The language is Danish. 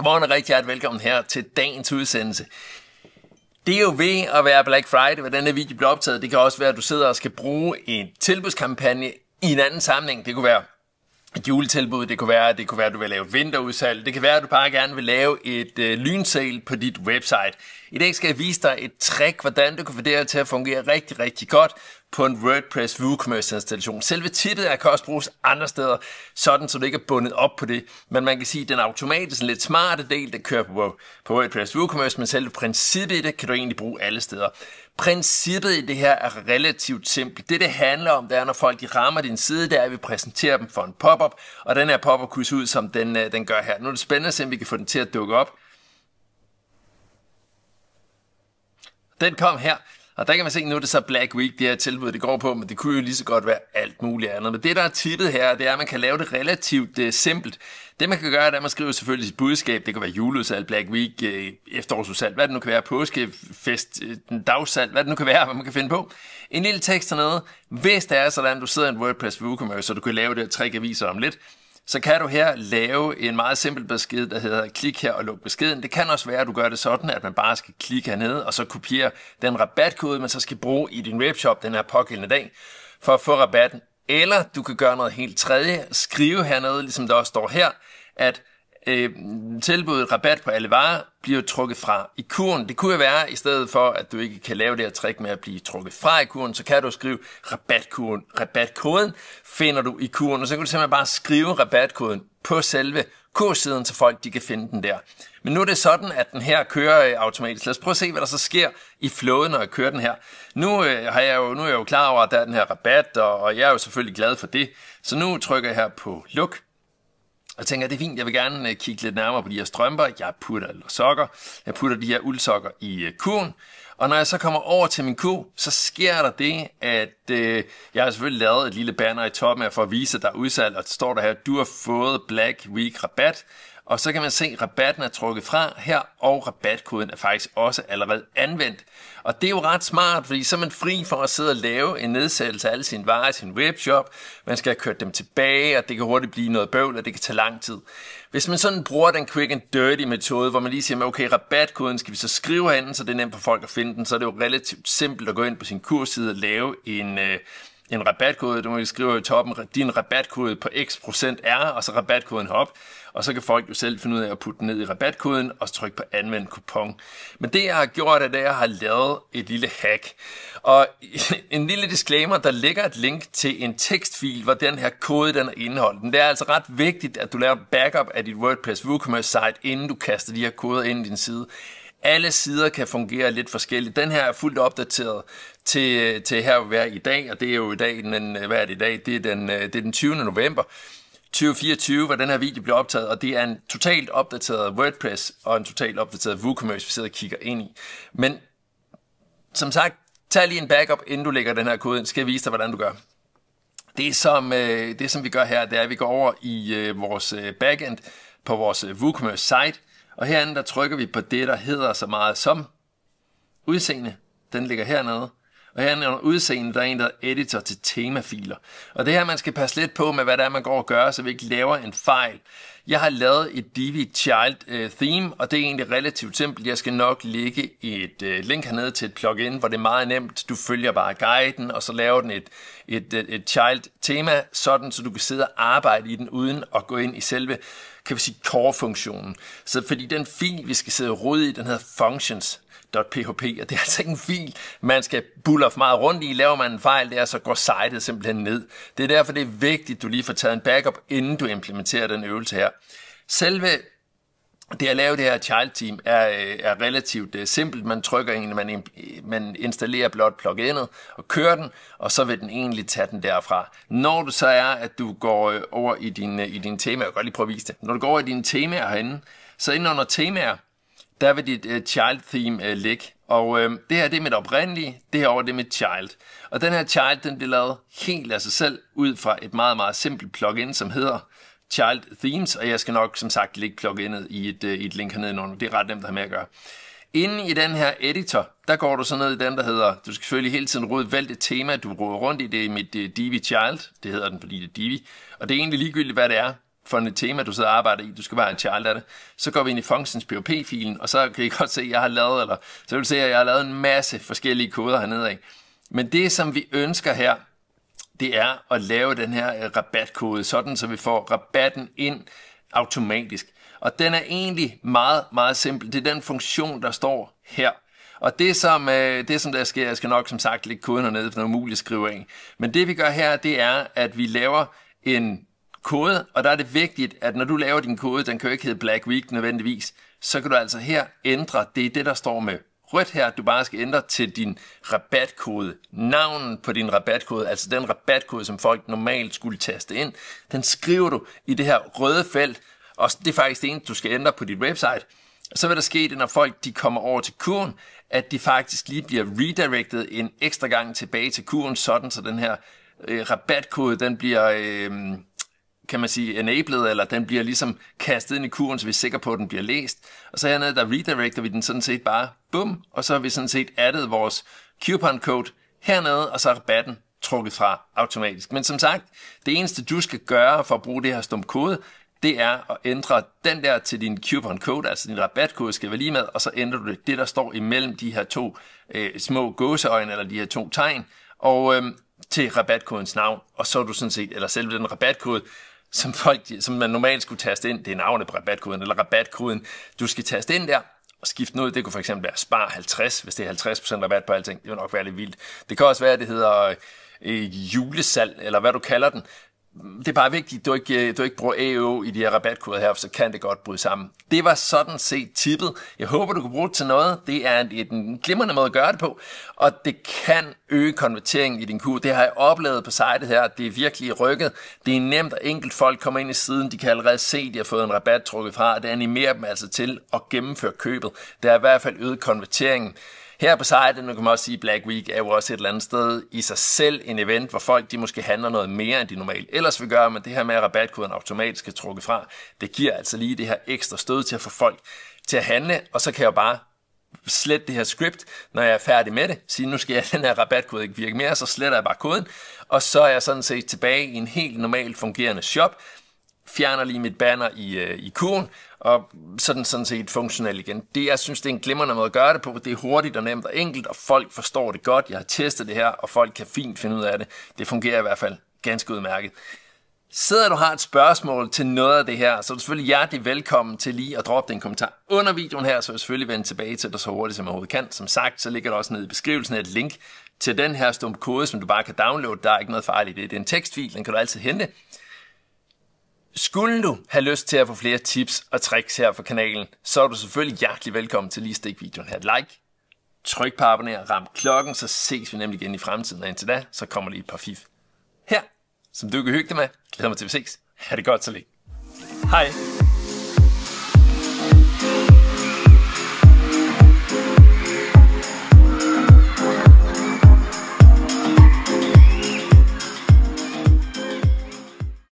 Godmorgen og rigtig hjertelig velkommen her til dagens udsendelse. Det er jo ved at være Black Friday, hvordan denne video bliver optaget. Det kan også være, at du sidder og skal bruge en tilbudskampagne i en anden sammenhæng. Det kunne være et juletilbud, det kunne være, det kunne være, at du vil lave et vinterudsalg, det kan være, at du bare gerne vil lave et øh, lynsale på dit website. I dag skal jeg vise dig et trick, hvordan du kan få det her til at fungere rigtig, rigtig godt, på en WordPress WooCommerce-installation. Selve tippet er, kan også bruges andre steder, sådan så det ikke er bundet op på det. Men man kan sige, at den automatisk lidt smarte del, det kører på, på WordPress WooCommerce, men selve princippet i det kan du egentlig bruge alle steder. Princippet i det her er relativt simpelt. Det, det handler om, det er, når folk de rammer din side, der er, at vi præsenterer dem for en pop-up, og den her pop-up kunne se ud, som den, øh, den gør her. Nu er det spændende at se, om vi kan få den til at dukke op. Den kom her. Og der kan man se, nu er det så Black Week, det her tilbud, det går på, men det kunne jo lige så godt være alt muligt andet. Men det, der er tippet her, det er, at man kan lave det relativt uh, simpelt. Det, man kan gøre, det er, at man skriver selvfølgelig sit budskab. Det kan være juleudsalg, Black Week, uh, efterårsudsalg, hvad det nu kan være, påskefest, uh, øh, dagsalg, hvad det nu kan være, hvad man kan finde på. En lille tekst hernede. Hvis det er sådan, du sidder i en WordPress WooCommerce, så du kan lave det og tre aviser om lidt, så kan du her lave en meget simpel besked, der hedder klik her og luk beskeden. Det kan også være, at du gør det sådan, at man bare skal klikke hernede, og så kopiere den rabatkode, man så skal bruge i din webshop den her pågældende dag, for at få rabatten. Eller du kan gøre noget helt tredje, skrive hernede, ligesom der også står her, at øh, tilbuddet rabat på alle varer bliver trukket fra i kurven. Det kunne jo være, i stedet for, at du ikke kan lave det her trick med at blive trukket fra i kurven, så kan du skrive rabatkoden. Rabatkoden finder du i kurven, og så kan du simpelthen bare skrive rabatkoden på selve kurssiden, så folk de kan finde den der. Men nu er det sådan, at den her kører øh, automatisk. Lad os prøve at se, hvad der så sker i flowet, når jeg kører den her. Nu, øh, har jeg jo, nu er jeg jo klar over, at der er den her rabat, og, og jeg er jo selvfølgelig glad for det. Så nu trykker jeg her på luk og tænker, det er fint, jeg vil gerne øh, kigge lidt nærmere på de her strømper, jeg putter, sokker, jeg putter de her uldsokker i øh, kurven, og når jeg så kommer over til min ku, så sker der det, at øh, jeg har selvfølgelig lavet et lille banner i toppen af for at vise, at der er udsalg, og det står der her, du har fået Black Week rabat. Og så kan man se, at rabatten er trukket fra her, og rabatkoden er faktisk også allerede anvendt. Og det er jo ret smart, fordi så er man fri for at sidde og lave en nedsættelse af alle sine varer i sin webshop. Man skal have kørt dem tilbage, og det kan hurtigt blive noget bøvl, og det kan tage lang tid. Hvis man sådan bruger den quick and dirty metode, hvor man lige siger, okay, rabatkoden skal vi så skrive herinde, så det er nemt for folk at finde den, så er det jo relativt simpelt at gå ind på sin kursside og lave en, øh, en rabatkode, du skrive i toppen, din rabatkode på x procent er, og så rabatkoden hop, og så kan folk jo selv finde ud af at putte den ned i rabatkoden, og så trykke på anvend kupon. Men det jeg har gjort, er at jeg har lavet et lille hack. Og en lille disclaimer, der ligger et link til en tekstfil, hvor den her kode den er indeholdt. Men det er altså ret vigtigt, at du laver backup af dit WordPress WooCommerce site, inden du kaster de her koder ind i din side. Alle sider kan fungere lidt forskelligt. Den her er fuldt opdateret, til, til her hver i dag, og det er jo i dag, den, øh, hvad er det i dag? Det er den, øh, det er den 20. november 2024, hvor den her video bliver optaget, og det er en totalt opdateret WordPress og en totalt opdateret WooCommerce, vi sidder og kigger ind i. Men som sagt, tag lige en backup, inden du lægger den her kode ind. Skal jeg vise dig, hvordan du gør. Det som, øh, det, som vi gør her, det er, at vi går over i vores backend på vores WooCommerce site, og herinde der trykker vi på det, der hedder så meget som udseende. Den ligger hernede. Og her er udseendet, der er en, der editor til temafiler. Og det her, man skal passe lidt på med, hvad det er, man går og gør, så vi ikke laver en fejl. Jeg har lavet et Divi Child øh, theme, og det er egentlig relativt simpelt. Jeg skal nok lægge et øh, link hernede til et plugin, hvor det er meget nemt. Du følger bare guiden, og så laver den et, et, et, øh, et child tema, sådan så du kan sidde og arbejde i den, uden at gå ind i selve kan vi sige, core-funktionen. Så fordi den fil, vi skal sidde og rode i, den hedder functions .php, og det er altså ikke en fil, man skal bulle for meget rundt i. Laver man en fejl der, så går sitet simpelthen ned. Det er derfor, det er vigtigt, at du lige får taget en backup, inden du implementerer den øvelse her. Selve det at lave det her child team er, øh, er relativt er øh, simpelt. Man trykker egentlig, man, man installerer blot pluginet og kører den, og så vil den egentlig tage den derfra. Når du så er, at du går øh, over i din, i din tema, jeg kan godt lige prøve at vise det. Når du går over i dine temaer herinde, så ind under temaer, der vil dit uh, child theme uh, ligge. Og øh, det her det er mit oprindelige, det her over det er mit child. Og den her child, den bliver lavet helt af sig selv ud fra et meget, meget simpelt plugin, som hedder Child Themes, og jeg skal nok som sagt lægge pluginet i et, øh, i et link hernede under. Det er ret nemt at have med at gøre. Inde i den her editor, der går du så ned i den, der hedder, du skal selvfølgelig hele tiden råde, valgt et tema, du råder rundt i, det er mit uh, Divi Child, det hedder den, fordi det er Divi, og det er egentlig ligegyldigt, hvad det er for et tema, du sidder og arbejder i, du skal bare en child af det. Så går vi ind i functions POP-filen, og så kan I godt se, at jeg har lavet, eller så vil du se, at jeg har lavet en masse forskellige koder hernede af. Men det, som vi ønsker her, det er at lave den her øh, rabatkode, sådan så vi får rabatten ind automatisk. Og den er egentlig meget, meget simpel. Det er den funktion, der står her. Og det som, øh, det, som der sker, jeg skal nok som sagt lægge koden hernede, for det er umuligt at skrive af. Men det vi gør her, det er, at vi laver en kode, og der er det vigtigt, at når du laver din kode, den kan jo ikke hedde Black Week nødvendigvis, så kan du altså her ændre, det er det, der står med rødt her, du bare skal ændre til din rabatkode. Navnen på din rabatkode, altså den rabatkode, som folk normalt skulle taste ind, den skriver du i det her røde felt, og det er faktisk det eneste, du skal ændre på dit website. Så vil der ske det, når folk de kommer over til kurven, at de faktisk lige bliver redirected en ekstra gang tilbage til kurven, sådan så den her øh, rabatkode, den bliver... Øh, kan man sige, enabled, eller den bliver ligesom kastet ind i kurven, så vi er sikre på, at den bliver læst. Og så hernede, der redirecter vi den sådan set bare, bum, og så har vi sådan set addet vores coupon code hernede, og så er rabatten trukket fra automatisk. Men som sagt, det eneste du skal gøre for at bruge det her stum kode, det er at ændre den der til din coupon code, altså din rabatkode skal være lige med, og så ændrer du det, det der står imellem de her to øh, små gåseøjne, eller de her to tegn, og øh, til rabatkodens navn, og så er du sådan set, eller selve den rabatkode, som, folk, som man normalt skulle taste ind, det er navnet på rabatkoden, eller rabatkoden, du skal taste ind der, og skifte noget. Det kunne for eksempel være spar 50, hvis det er 50% rabat på alting. Det vil nok være lidt vildt. Det kan også være, at det hedder øh, julesalg, eller hvad du kalder den det er bare vigtigt, du ikke, øh, du ikke bruger AO i de her rabatkoder her, for så kan det godt bryde sammen. Det var sådan set tippet. Jeg håber, du kan bruge det til noget. Det er en, en glimrende måde at gøre det på, og det kan øge konverteringen i din kur. Det har jeg oplevet på sitet her. Det er virkelig rykket. Det er nemt, og enkelt folk kommer ind i siden. De kan allerede se, at de har fået en rabat trukket fra, og det animerer dem altså til at gennemføre købet. Det er i hvert fald øget konverteringen. Her på sejten, nu kan man også sige, Black Week er jo også et eller andet sted i sig selv en event, hvor folk de måske handler noget mere, end de normalt ellers vil gøre, men det her med, at rabatkoden automatisk er trukket fra, det giver altså lige det her ekstra stød til at få folk til at handle, og så kan jeg jo bare slette det her script, når jeg er færdig med det, sige, nu skal jeg, den her rabatkode ikke virke mere, så sletter jeg bare koden, og så er jeg sådan set tilbage i en helt normalt fungerende shop, fjerner lige mit banner i, øh, i kurven, og sådan, sådan set funktionelt igen. Det, jeg synes, det er en glimrende måde at gøre det på. Det er hurtigt og nemt og enkelt, og folk forstår det godt. Jeg har testet det her, og folk kan fint finde ud af det. Det fungerer i hvert fald ganske udmærket. Sidder du har et spørgsmål til noget af det her, så er du selvfølgelig hjertelig velkommen til lige at droppe din kommentar under videoen her, så jeg selvfølgelig vende tilbage til dig så hurtigt som overhovedet kan. Som sagt, så ligger der også nede i beskrivelsen et link til den her stump kode, som du bare kan downloade. Der er ikke noget farligt i det. Det er en tekstfil, den kan du altid hente. Skulle du have lyst til at få flere tips og tricks her fra kanalen, så er du selvfølgelig hjertelig velkommen til lige at stikke videoen her et like. Tryk på abonner, ram klokken, så ses vi nemlig igen i fremtiden, og indtil da, så kommer lige et par fif her, som du kan hygge dig med. Glæder mig til, at vi ses. Ha' det godt så længe. Hej.